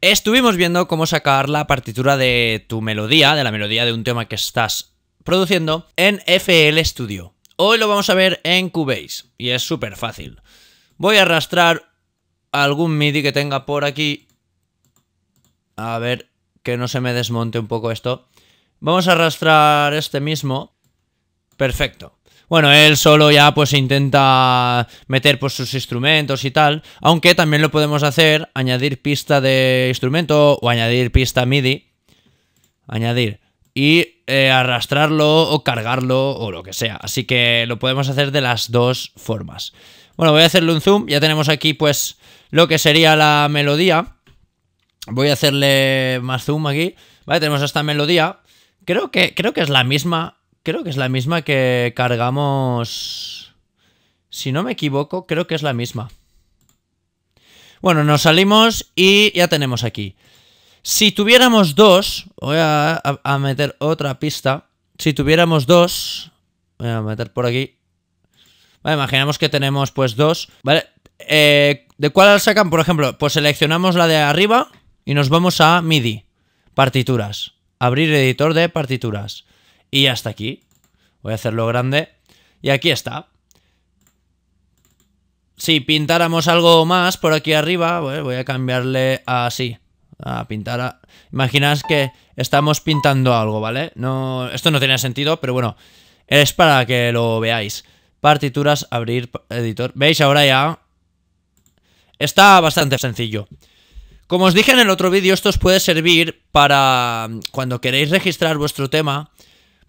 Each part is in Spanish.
Estuvimos viendo cómo sacar la partitura de tu melodía, de la melodía de un tema que estás produciendo, en FL Studio. Hoy lo vamos a ver en Cubase, y es súper fácil. Voy a arrastrar algún MIDI que tenga por aquí. A ver que no se me desmonte un poco esto. Vamos a arrastrar este mismo. Perfecto. Bueno, él solo ya pues intenta meter pues sus instrumentos y tal, aunque también lo podemos hacer, añadir pista de instrumento o añadir pista MIDI, añadir, y eh, arrastrarlo o cargarlo o lo que sea. Así que lo podemos hacer de las dos formas. Bueno, voy a hacerle un zoom, ya tenemos aquí pues lo que sería la melodía. Voy a hacerle más zoom aquí. Vale, tenemos esta melodía. Creo que, creo que es la misma Creo que es la misma que cargamos... Si no me equivoco, creo que es la misma. Bueno, nos salimos y ya tenemos aquí. Si tuviéramos dos... Voy a, meter otra pista. Si tuviéramos dos... Voy a meter por aquí. Vale, imaginamos que tenemos pues dos. Vale, eh, ¿de cuál sacan? Por ejemplo, pues seleccionamos la de arriba y nos vamos a MIDI, partituras, abrir editor de partituras. Y hasta aquí. Voy a hacerlo grande. Y aquí está. Si pintáramos algo más por aquí arriba, pues voy a cambiarle así. A pintar que estamos pintando algo, ¿vale? No, esto no tiene sentido, pero bueno, es para que lo veáis. Partituras, abrir, editor. ¿Veis? Ahora ya está bastante sencillo. Como os dije en el otro vídeo, esto os puede servir para mm, cuando queréis registrar vuestro tema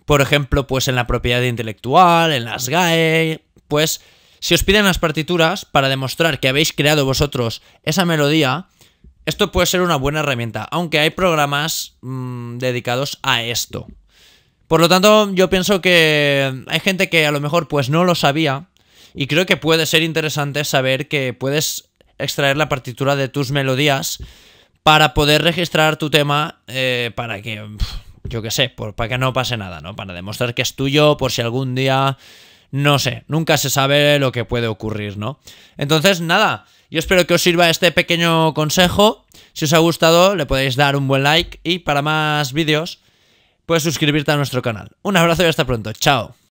por ejemplo, pues en la propiedad intelectual, en las GAE, pues si os piden las partituras para demostrar que habéis creado vosotros esa melodía, esto puede ser una buena herramienta, aunque hay programas mm, dedicados a esto. Por lo tanto, yo pienso que hay gente que a lo mejor pues no lo sabía y creo que puede ser interesante saber que puedes extraer la partitura de tus melodías para poder registrar tu tema eh, para que yo qué sé, por, para que no pase nada, ¿no? Para demostrar que es tuyo, por si algún día, no sé, nunca se sabe lo que puede ocurrir, ¿no? Entonces, nada, yo espero que os sirva este pequeño consejo. Si os ha gustado, le podéis dar un buen like y para más vídeos, puedes suscribirte a nuestro canal. Un abrazo y hasta pronto, chao.